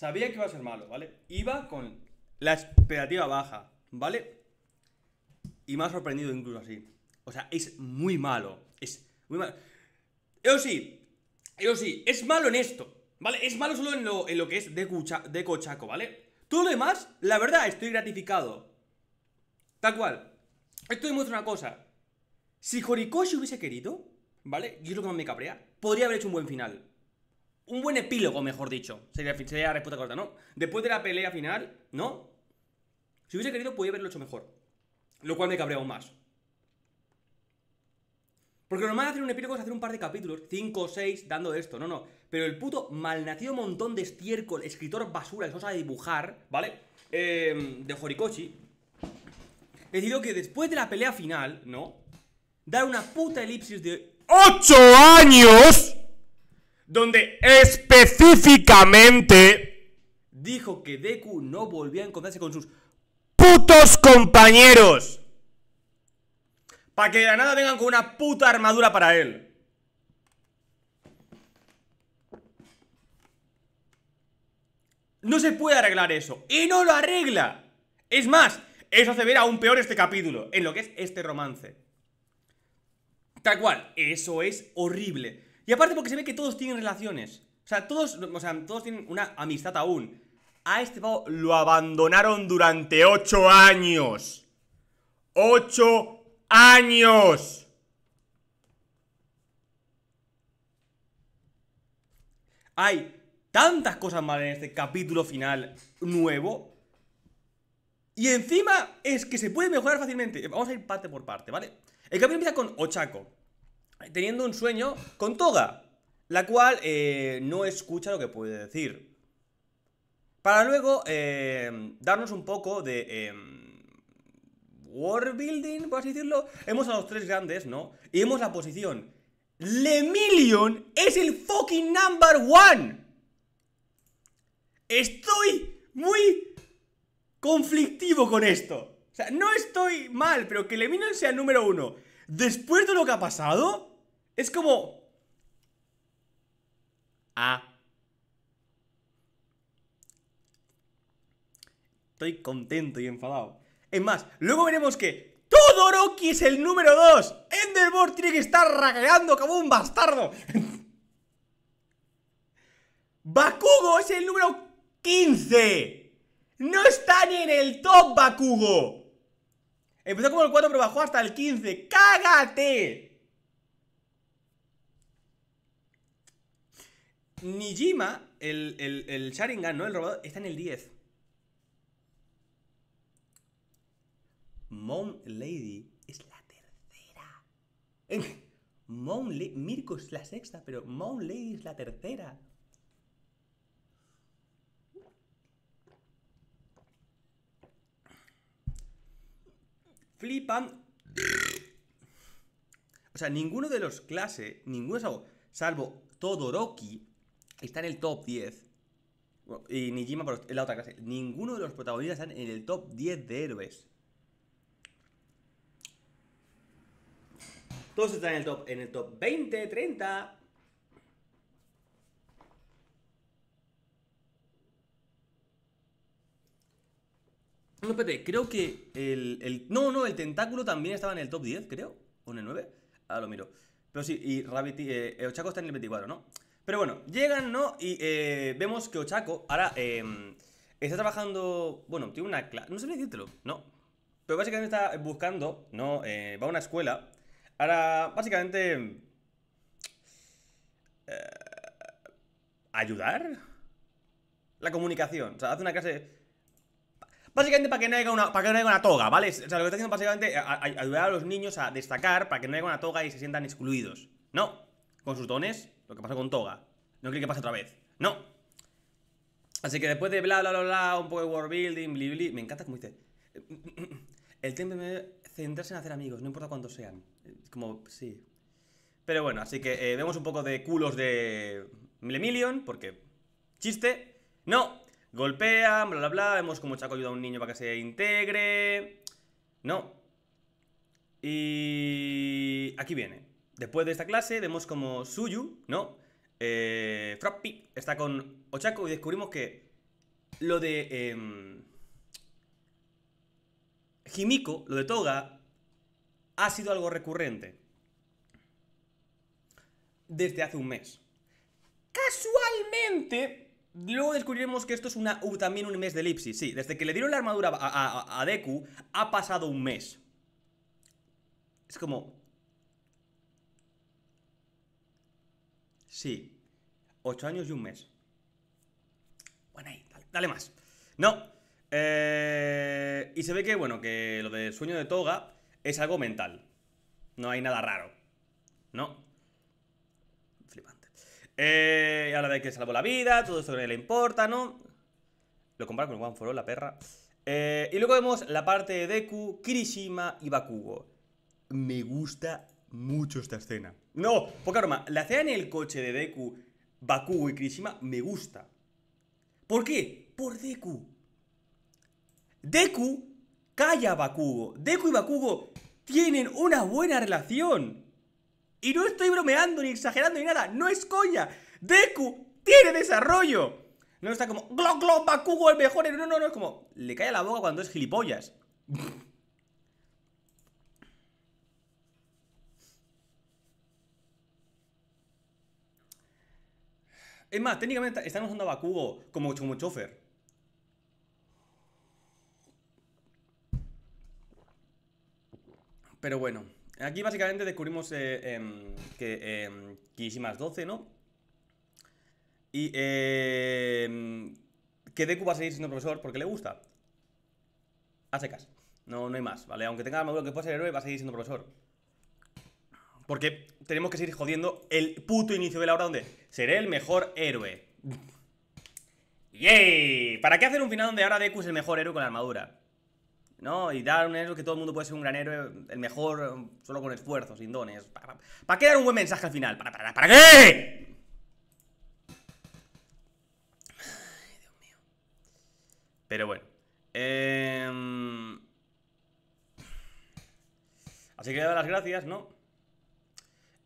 Sabía que iba a ser malo, ¿vale? Iba con la expectativa baja, ¿vale? Y me ha sorprendido incluso así. O sea, es muy malo. Es muy malo. Eso sí, eso sí, es malo en esto, ¿vale? Es malo solo en lo, que es de, de cochaco, ¿vale? Todo lo demás, la verdad, estoy gratificado. Tal cual. Esto demuestra una cosa. Si Horikoshi hubiese querido, ¿vale? Y es lo que más me cabrea, podría haber hecho un buen final un buen epílogo, mejor dicho. Sería, la respuesta corta, ¿no? Después de la pelea final, ¿no? Si hubiese querido, podía haberlo hecho mejor. Lo cual me cabrea aún más. Porque lo normal hacer un epílogo es hacer un par de capítulos, Cinco o seis dando esto, no, no. Pero el puto malnacido montón de estiércol, escritor basura que cosa de dibujar, ¿vale? Eh, de Horikoshi. dicho que después de la pelea final, ¿no? Dar una puta elipsis de OCHO años donde específicamente dijo que Deku no volvía a encontrarse con sus putos compañeros. Para que de la nada vengan con una puta armadura para él. No se puede arreglar eso. Y no lo arregla. Es más, eso hace ver aún peor este capítulo, en lo que es este romance. Tal cual, eso es horrible. Y aparte porque se ve que todos tienen relaciones. O sea, todos, o sea, todos tienen una amistad aún. A este pavo lo abandonaron durante 8 años. ¡OCHO años. Hay tantas cosas malas en este capítulo final nuevo. Y encima es que se puede mejorar fácilmente. Vamos a ir parte por parte, ¿vale? El capítulo empieza con Ochaco teniendo un sueño con Toga, la cual eh, no escucha lo que puede decir. Para luego eh, darnos un poco de... Eh, building, por así decirlo. Hemos a los tres grandes, ¿no? Y hemos la posición. Lemillion es el fucking number one. Estoy muy conflictivo con esto. O sea, no estoy mal, pero que Lemillion sea el número uno. Después de lo que ha pasado, es como... Ah. Estoy contento y enfadado. Es más, luego veremos que Todoroki es el número 2. Enderborn tiene que estar raqueando como un bastardo. Bakugo es el número 15. No está ni en el top Bakugo. Empezó como el 4 pero bajó hasta el 15. ¡Cágate! Nijima, el, el, el Sharingan, ¿no? El robado está en el 10. Moon Lady es la tercera. Mirko es la sexta, pero Moon Lady es la tercera. Flipan. O sea, ninguno de los clase, ninguno salvo, salvo Todoroki, está en el top 10. y Nijima es la otra clase. Ninguno de los protagonistas están en el top 10 de héroes. Todos están en el top, en el top 20, 30. No, espérate, creo que el, No, no, el tentáculo también estaba en el top 10, creo. O en el 9. Ahora lo miro. Pero sí, y Rabbit, eh, está en el 24, ¿no? Pero bueno, llegan, ¿no? Y eh, vemos que Ochaco ahora em, está trabajando. Bueno, tiene una clase. No sé decírtelo, ¿no? Pero básicamente está buscando, ¿no? Eh, va a una escuela. Ahora, básicamente. Em, eh, ¿Ayudar? La comunicación. O sea, hace una clase. Básicamente para que no haya una, toga, ¿vale? O sea, lo que está haciendo básicamente es ayudar a los niños a destacar para que no haya una toga y se sientan excluidos. No, con sus dones lo que pasó con Toga. No quiere que pase otra vez. ¡No! Así que después de bla, bla, bla, un poco de world building, bli, me encanta como dice. El tiempo de centrarse en hacer amigos, no importa cuántos sean. Como, sí. Pero bueno, así que eh, vemos un poco de culos de Millemillion, porque. Chiste. ¡No! Golpean, bla, bla, bla. Vemos como Chaco ayuda a un niño para que se integre. No. Y. Aquí viene. Después de esta clase vemos como Suyu, ¿no? Eh, Frappi está con Ochako y descubrimos que lo de eh, lo de Toga, ha sido algo recurrente desde hace un mes. Casualmente, luego descubriremos que esto es una, U también un mes de elipsis. Sí, desde que le dieron la armadura a Deku, ha pasado un mes. Es como, Sí. Ocho años y un mes. Bueno, ahí, dale, más. No. Eh, y se ve que, bueno, que lo del sueño de toga es algo mental. No hay nada raro. ¿No? Flipante. Eh, habla de que salvó la vida, todo eso que le importa, ¿no? Lo compara con Juan for la perra. Eh, y luego vemos la parte de Deku, Kirishima y Bakugo. Me gusta mucho esta escena. No, poca broma, la escena en el coche de Deku, Bakugo y Kirishima me gusta. ¿Por qué? Por Deku. Deku calla Bakugo. Deku y Bakugo tienen una buena relación. Y no estoy bromeando ni exagerando ni nada, no es coña. Deku tiene desarrollo. No está como, glo glo Bakugo, el mejor. No, no, no, es como, le cae la boca cuando es gilipollas. Es más, técnicamente estamos usando a Bakugo como, como chofer. Pero bueno, aquí básicamente descubrimos eh, em, que eh, em, 12, ¿no? Y em, que Deku va a seguir siendo profesor porque le gusta. A secas. No, no hay más, ¿vale? Aunque tenga armadura que pueda ser héroe, va a seguir siendo profesor. Porque tenemos que seguir jodiendo el puto inicio de la hora donde seré el mejor héroe. ¡Yay! ¿Para qué hacer un final donde ahora Deku es el mejor héroe con la armadura? ¿No? Y dar un héroe que todo el mundo puede ser un gran héroe, el mejor, solo con esfuerzo, sin dones. ¿Para, para qué dar un buen mensaje al final? ¿Para, para, para qué? Pero bueno. Em, así que le doy las gracias, ¿no?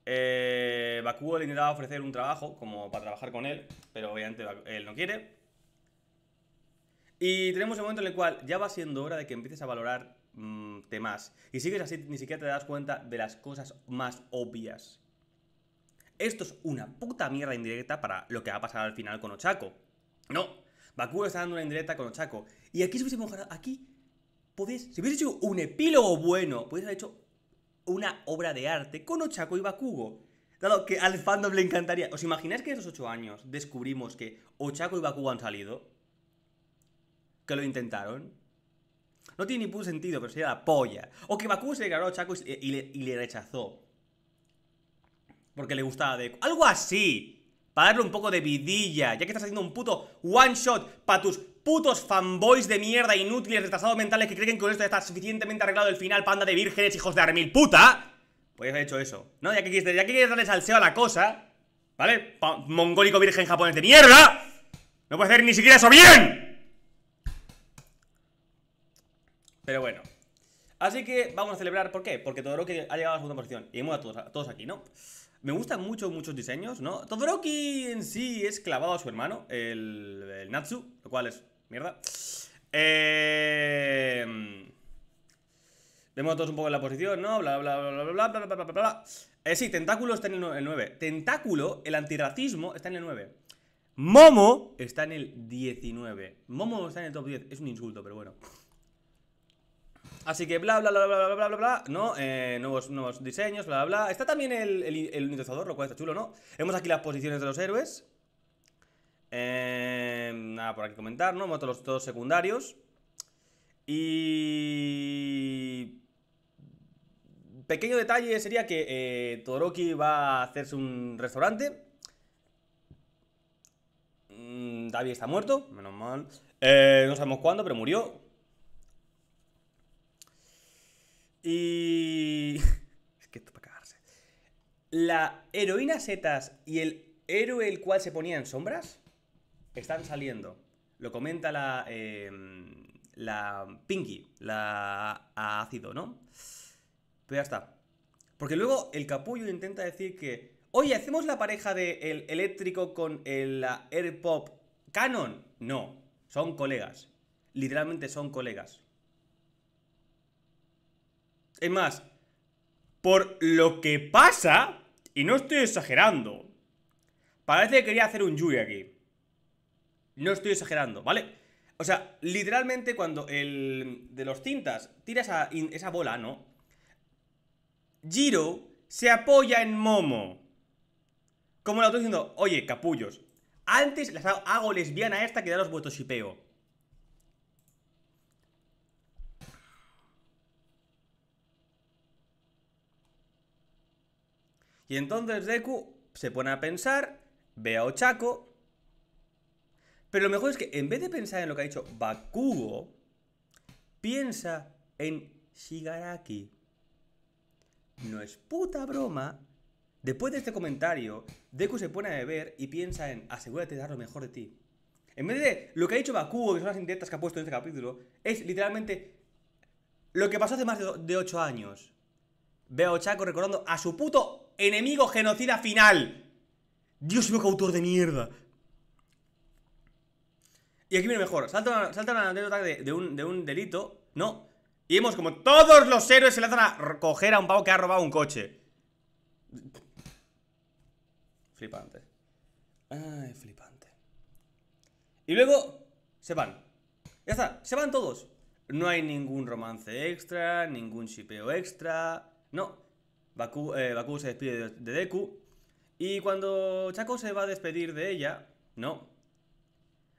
Eh, Bakugo le intentaba ofrecer un trabajo como para trabajar con él, pero obviamente él no quiere. Y tenemos el momento en el cual ya va siendo hora de que empieces a valorar mm, temas. Y sigues así, ni siquiera te das cuenta de las cosas más obvias. Esto es una puta mierda indirecta para lo que va a pasar al final con Ochako. No, Bakugo está dando una indirecta con Ochako. Y aquí si hubiese aquí podéis, si hubiese hecho un epílogo bueno, podéis haber hecho una obra de arte con Ochaco y Bakugo. Dado que al fandom le encantaría. ¿Os imagináis que en esos ocho años descubrimos que Ochaco y Bakugo han salido? Que lo intentaron. No tiene ningún sentido, pero sería la polla. O que Bakugo se declaró a Ochaco y, le, y le rechazó. Porque le gustaba de... Algo así. Para darle un poco de vidilla. Ya que estás haciendo un puto one shot para tus putos fanboys de mierda, inútiles, retrasados mentales que creen que con esto ya está suficientemente arreglado el final, panda de vírgenes, hijos de armil puta. Pues haber hecho eso, ¿no? Ya que quieres, ya que darle salseo a la cosa, ¿vale? mongólico virgen japonés de mierda. No puedes hacer ni siquiera eso bien. Pero bueno. Así que vamos a celebrar, ¿por qué? Porque Todoroki ha llegado a la segunda posición Y hemos a todos, a todos aquí, ¿no? Me gustan mucho, muchos diseños, ¿no? Todoroki en sí es clavado a su hermano, el, el Natsu, lo cual es Mierda. Eh... Vemos todos un poco la posición, ¿no? Bla, bla, bla, bla, bla, bla, bla, bla, Eh, sí, Tentáculo está en el 9. Tentáculo, el antirracismo, está en el 9. Momo está en el 19. Momo está en el top 10. Es un insulto, pero bueno. Así que bla, bla, bla, bla, bla, bla, bla, ¿no? Eh, nuevos, diseños, bla, bla, Está también el, el, lo cual está chulo, ¿no? Vemos aquí las posiciones de los héroes. Em, nada por aquí comentar, ¿no? Motos los dos secundarios. Y... Pequeño detalle sería que Toroki eh, Todoroki va a hacerse un restaurante. Mm, Davi está muerto, menos mal. Eh, no sabemos cuándo, pero murió. Y... es que esto para cagarse. La heroína setas y el héroe el cual se ponía en sombras están saliendo. Lo comenta la, em, la Pinky, la ácido, ¿no? Pero pues ya está. Porque luego el capullo intenta decir que, oye, hacemos la pareja del eléctrico con el AirPop Canon. No, son colegas. Literalmente son colegas. Es más, por lo que pasa, y no estoy exagerando, parece que quería hacer un Yuri aquí. No estoy exagerando, ¿vale? O sea, literalmente cuando el de los cintas tira esa, bola, ¿no? Giro se apoya en Momo. Como la otra diciendo, oye, capullos, antes las hago, lesbiana a esta que daros los shipeo. Y entonces Deku se pone a pensar, ve a Ochako pero lo mejor es que en vez de pensar en lo que ha dicho Bakugo, piensa en Shigaraki. No es puta broma. Después de este comentario, Deku se pone a beber y piensa en asegúrate de dar lo mejor de ti. En vez de lo que ha dicho Bakugo, que son las indirectas que ha puesto en este capítulo, es literalmente lo que pasó hace más de 8 años. Veo a Chaco recordando a su puto enemigo genocida final. Dios mío, qué autor de mierda. Y aquí viene mejor. Salta una, salta de, un, delito. No. Y vemos como todos los héroes se lanzan a coger a un pavo que ha robado un coche. Flipante. Ay, flipante. Y luego se van. Ya está, se van todos. No hay ningún romance extra, ningún shipeo extra. No. Baku, eh, se despide de Deku. Y cuando Chaco se va a despedir de ella, no.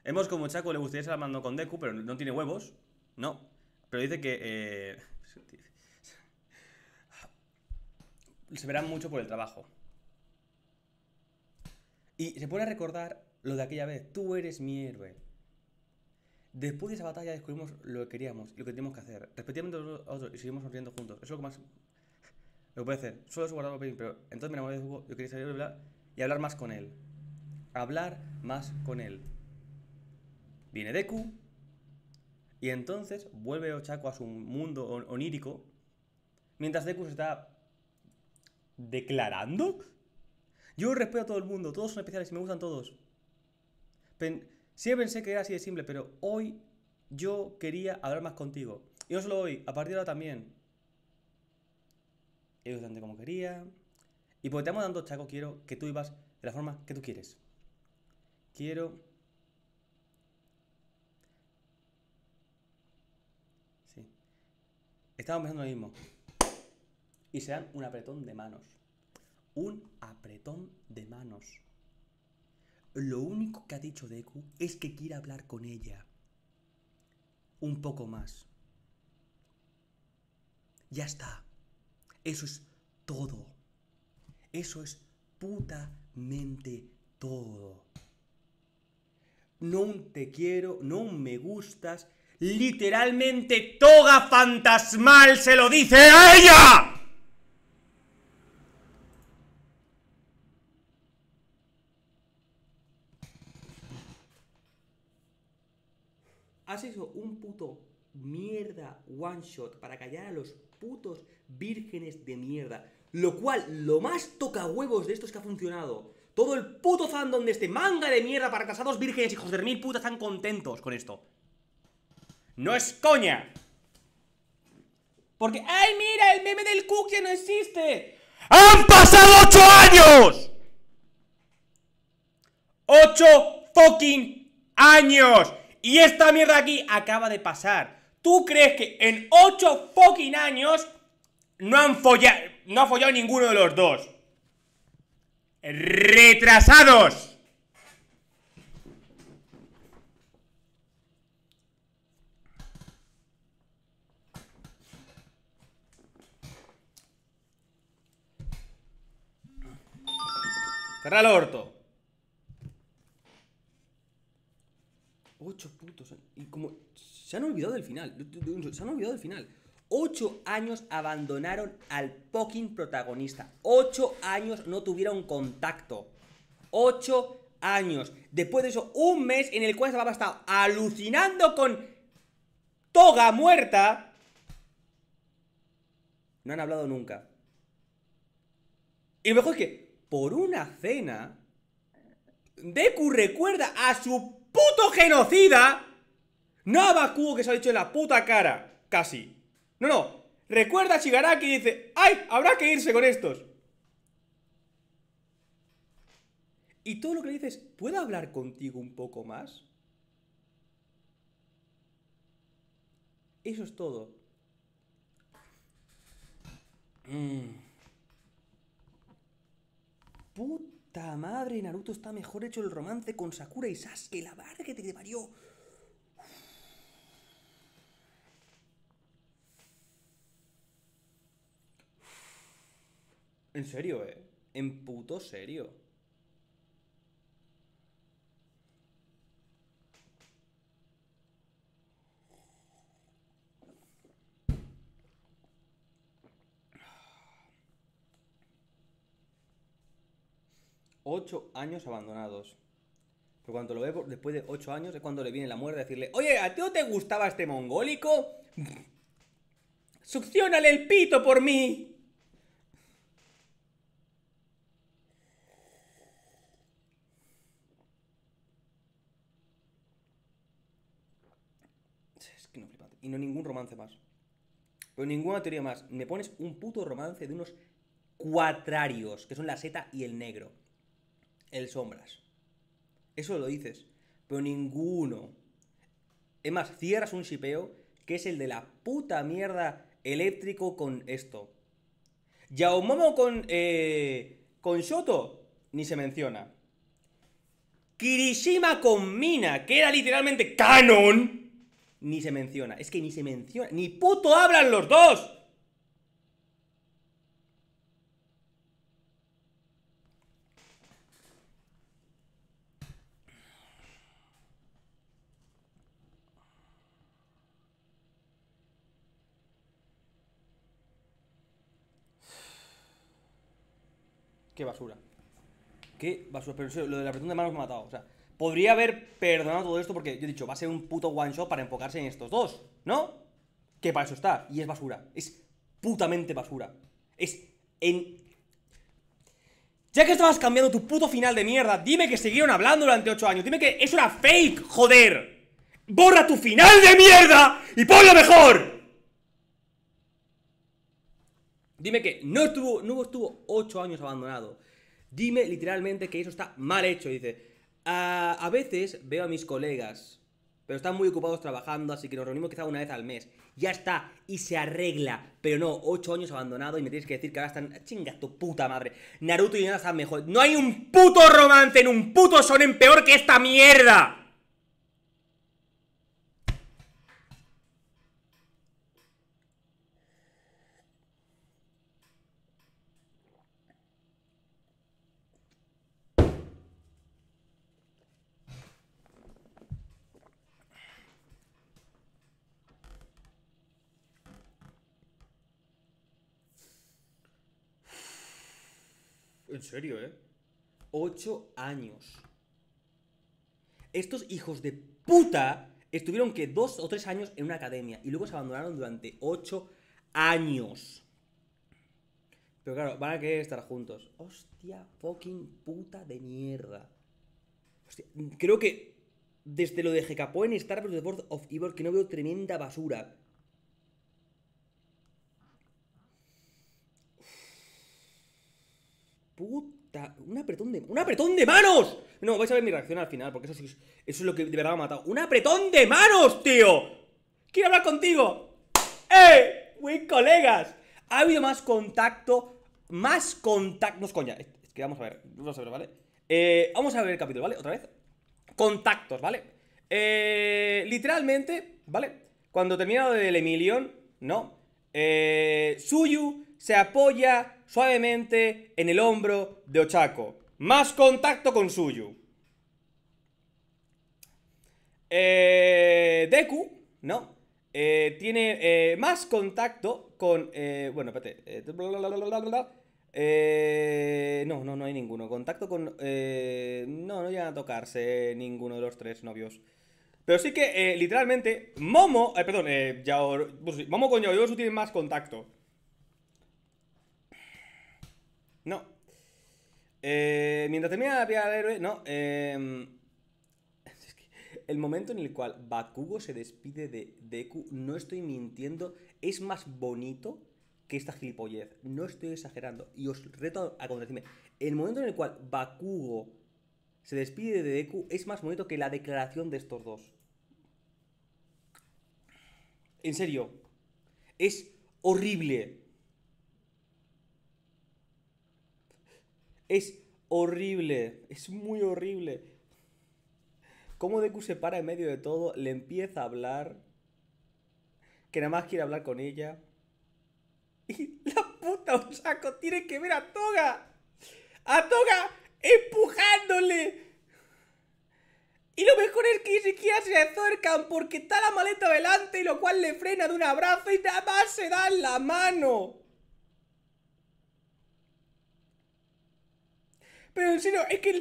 Hemos como Chaco le gustaría la hablando con Deku, pero no tiene huevos. No. Pero dice que. Eh, se verán mucho por el trabajo. Y se puede recordar lo de aquella vez. Tú eres mi héroe. Después de esa batalla descubrimos lo que queríamos y lo que teníamos que hacer. Respectivamente los otros y seguimos sonriendo juntos. Eso es lo que más. Lo puede hacer. Solo es guardar pero entonces me enamoré de Yo quería salir y hablar más con él. Hablar más con él. Viene Deku. Y entonces vuelve Ochako a su mundo onírico. Mientras Deku se está declarando. Yo respeto a todo el mundo, todos son especiales y me gustan todos. Siempre pensé que era así de simple, pero hoy yo quería hablar más contigo. Y no solo hoy, a partir de ahora también. es tanto como quería. Y porque te amo tanto, Chaco, quiero que tú ibas de la forma que tú quieres. Quiero Estamos pensando lo mismo. Y se dan un apretón de manos. Un apretón de manos. Lo único que ha dicho Deku es que quiere hablar con ella. Un poco más. Ya está. Eso es todo. Eso es putamente todo. No te quiero, no me gustas, Literalmente toga fantasmal se lo dice a ella. Has hecho un puto mierda one shot para callar a los putos vírgenes de mierda. Lo cual, lo más toca huevos de esto es que ha funcionado. Todo el puto fandom de este manga de mierda para casados vírgenes, hijos de mil putas, están contentos con esto. No es coña. Porque, ay, mira, el meme del cookie no existe. ¡Han pasado ocho años! ¡Ocho fucking años! Y esta mierda aquí acaba de pasar. ¿Tú crees que en ocho fucking años no han follado, no ha follado ninguno de los dos? ¡Retrasados! Cerra el orto. Ocho putos. Y como. Se han olvidado del final. Se han olvidado del final. Ocho años abandonaron al poking protagonista. Ocho años no tuvieron contacto. Ocho años. Después de eso, un mes en el cual estaba estado alucinando con toga muerta. No han hablado nunca. Y lo mejor es que por una cena, Deku recuerda a su puto genocida Nabakuo que se ha dicho en la puta cara, casi. No, no, recuerda a Shigaraki y dice, ¡ay! Habrá que irse con estos. Y todo lo que le dices, ¿puedo hablar contigo un poco más? Eso es todo. Mmm puta madre, Naruto está mejor hecho el romance con Sakura y Sasuke, la barra que te parió. En serio, eh. En puto serio. Ocho años abandonados. Pero cuando lo ve después de ocho años es cuando le viene la muerte a decirle, oye, ¿a ti no te gustaba este mongólico? ¡Succiónale el pito por mí! Es que no flipante. Y no ningún romance más. Pero ninguna teoría más. Me pones un puto romance de unos cuatrarios, que son la seta y el negro el Sombras. Eso lo dices. Pero ninguno. Es más, cierras un shipeo que es el de la puta mierda eléctrico con esto. Yaomomo con. Eh, con Shoto ni se menciona. Kirishima con Mina, que era literalmente canon, ni se menciona. Es que ni se menciona. ¡Ni puto hablan los dos! qué basura. Qué basura. Pero lo de la de manos me ha matado. O sea, podría haber perdonado todo esto porque yo he dicho, va a ser un puto one shot para enfocarse en estos dos, ¿no? Que para eso está. Y es basura. Es putamente basura. Es en. Ya que estabas cambiando tu puto final de mierda, dime que siguieron hablando durante 8 años. Dime que es una fake, joder. ¡Borra tu final de mierda y ponlo mejor! Dime que no estuvo, no estuvo ocho años abandonado. Dime literalmente que eso está mal hecho. Dice, a, veces veo a mis colegas, pero están muy ocupados trabajando, así que nos reunimos quizá una vez al mes. Ya está, y se arregla. Pero no, ocho años abandonado y me tienes que decir que ahora están... Ah, chinga tu puta madre. Naruto y nada están mejor. No hay un puto romance en un puto en peor que esta mierda. en serio, ¿eh? Ocho años. Estos hijos de puta estuvieron que dos o tres años en una academia y luego se abandonaron durante ocho años. Pero claro, van a querer estar juntos. Hostia, fucking puta de mierda. creo que desde lo de Gecapoen en Star Wars The World of Evil que no veo tremenda basura. un apretón de. ¡Un apretón de manos! No, vais a ver mi reacción al final, porque eso Eso es lo que de verdad me ha matado. ¡Un apretón de manos, tío! ¡Quiero hablar contigo! ¡Eh! ¡Wey, colegas! Ha habido más contacto. Más contacto. No es coña. Es que vamos a ver. Vamos a ver, ¿vale? Eh, vamos a ver el capítulo, ¿vale? Otra vez. Contactos, ¿vale? Eh, literalmente, ¿vale? Cuando termina lo del Emilion, ¿no? Eh, Suyu se apoya suavemente en el hombro de Ochako. Más contacto con Suyu. Eh, Deku, ¿no? Eh, tiene eh, más contacto con... Eh, bueno, espérate. no, no, no hay ninguno. Contacto con... no, no llegan a tocarse ninguno de los tres novios. Pero sí que, literalmente, Momo... perdón, pues Momo con Yaoyosu tiene más contacto. No. Eh, mientras termina la héroe, no. Em, el momento en el cual Bakugo se despide de Deku, no estoy mintiendo, es más bonito que esta gilipollez. No estoy exagerando. Y os reto a decirme, El momento en el cual Bakugo se despide de Deku es más bonito que la declaración de estos dos. En serio. Es horrible. Es horrible, es muy horrible. Cómo Deku se para en medio de todo, le empieza a hablar, que nada más quiere hablar con ella. Y la puta Osako tiene que ver a Toga. A Toga empujándole. Y lo mejor es que ni siquiera se acercan porque está la maleta delante, y lo cual le frena de un abrazo y nada más se dan la mano. Pero en serio, es que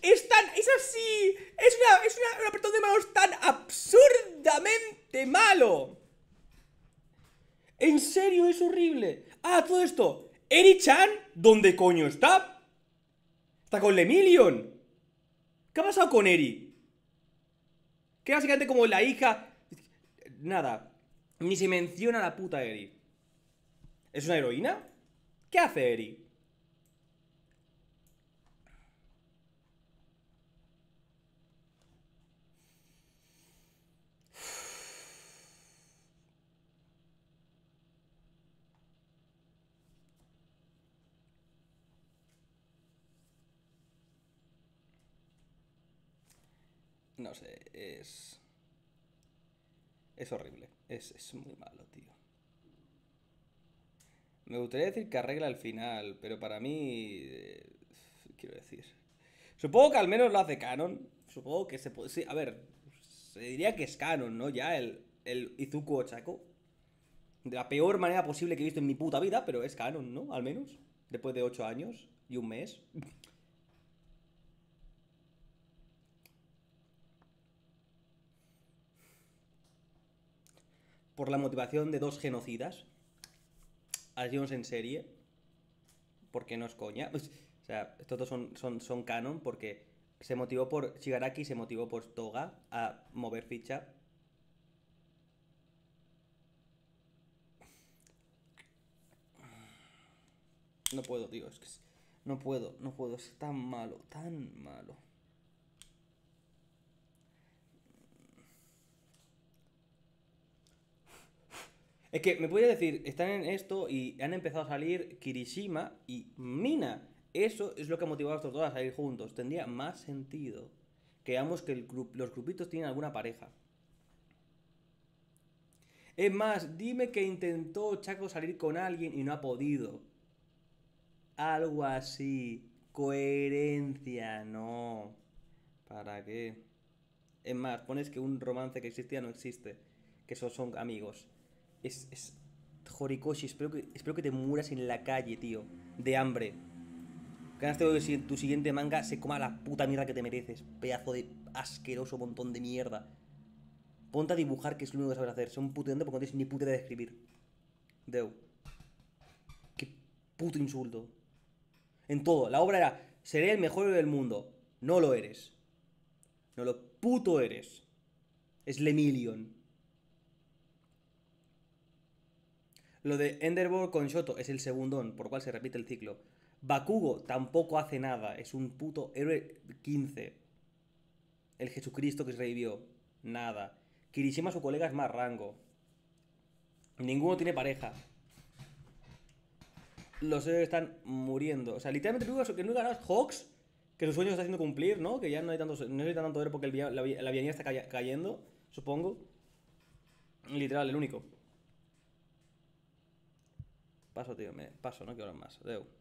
es tan. Es así. Es una. Es una, un apretón de manos tan absurdamente malo. En serio, es horrible. Ah, todo esto. Eri-chan, ¿dónde coño está? Está con Lemillion. ¿Qué ha pasado con Eri? Que básicamente como la hija. Nada. Ni se menciona la puta Eri. ¿Es una heroína? ¿Qué hace Eri? No sé, es... Es horrible. Es, muy malo, tío. Me gustaría decir que arregla el final, pero para mí... Eh, quiero decir... Supongo que al menos lo hace canon. Supongo que se puede... Sí, a ver, se diría que es canon, ¿no? Ya el, el Izuku Ochako. De la peor manera posible que he visto en mi puta vida, pero es canon, ¿no? Al menos. Después de ocho años y un mes. por la motivación de dos genocidas, asesinos en serie, porque no es coña. O sea, estos dos son, son, canon porque se motivó por Shigaraki, se motivó por Toga a mover ficha. No puedo, tío, es que no puedo, no puedo, es tan malo, tan malo. Es que me a decir, están en esto y han empezado a salir Kirishima y Mina. Eso es lo que ha motivado a estos dos a salir juntos. Tendría más sentido que ambos que los grupitos tienen alguna pareja. Es más, dime que intentó Chaco salir con alguien y no ha podido. Algo así. Coherencia, no. ¿Para qué? Es más, pones que un romance que existía no existe. Que esos son amigos es, es espero que, espero que te mueras en la calle, tío, de hambre. Ganaste de tu siguiente manga se coma la puta mierda que te mereces, pedazo de asqueroso montón de mierda. Ponte a dibujar, que es lo único que sabes hacer. Son putendo porque no tienes ni puta de escribir. Deu. Qué puto insulto. En todo. La obra era, seré el mejor del mundo. No lo eres. No lo puto eres. Es Lemillion. Lo de Enderborg con Shoto es el segundón, por cual se repite el ciclo. Bakugo tampoco hace nada, es un puto héroe 15. El Jesucristo que se revivió, nada. Kirishima, su colega, es más rango. Ninguno tiene pareja. Los héroes están muriendo. O sea, literalmente que no Hawks, que su sueño se está haciendo cumplir, ¿no? Que ya no hay tanto, no tanto héroe porque la, la, está cayendo, supongo. Literal, el único paso, tío, me paso, no quiero más. deu.